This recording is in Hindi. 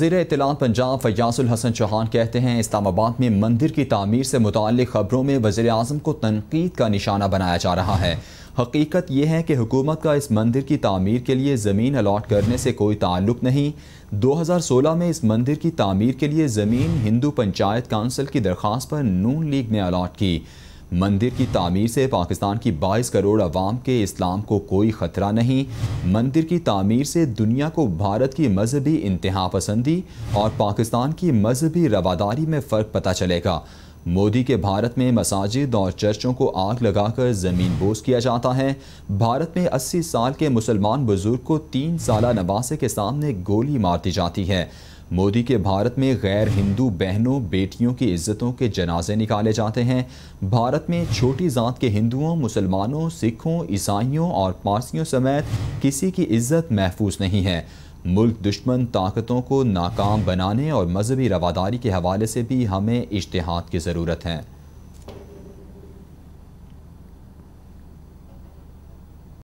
वजीर इतलात पंजाब फयासुल हसन चौहान कहते हैं इस्लामाबाद में मंदिर की तमीर से मुतल खबरों में वजे अजम को तनकीद का निशाना बनाया जा रहा है हकीकत यह है कि हुकूमत का इस मंदिर की तमीर के लिए ज़मीन अलाट करने से कोई ताल्लुक नहीं 2016 में इस मंदिर की तमीर के लिए ज़मीन हिंदू पंचायत काउंसिल की दरख्वास्त पर नून लीग ने अलाट की मंदिर की तामीर से पाकिस्तान की 22 करोड़ अवाम के इस्लाम को कोई ख़तरा नहीं मंदिर की तामीर से दुनिया को भारत की मजहबी इंतहा पसंदी और पाकिस्तान की मजहबी रवादारी में फ़र्क पता चलेगा मोदी के भारत में मसाजिद और चर्चों को आग लगाकर ज़मीन बोस किया जाता है भारत में 80 साल के मुसलमान बुजुर्ग को तीन साल नवासे के सामने गोली मार दी जाती है मोदी के भारत में गैर हिंदू बहनों बेटियों की इज्जतों के जनाजे निकाले जाते हैं भारत में छोटी ज़ात के हिंदुओं मुसलमानों सिखों ईसाइयों और पारसियों समेत किसी की इज्जत महफूज नहीं है मुल्क दुश्मन ताकतों को नाकाम बनाने और मजहबी रवादारी के हवाले से भी हमें इश्तहाद की ज़रूरत है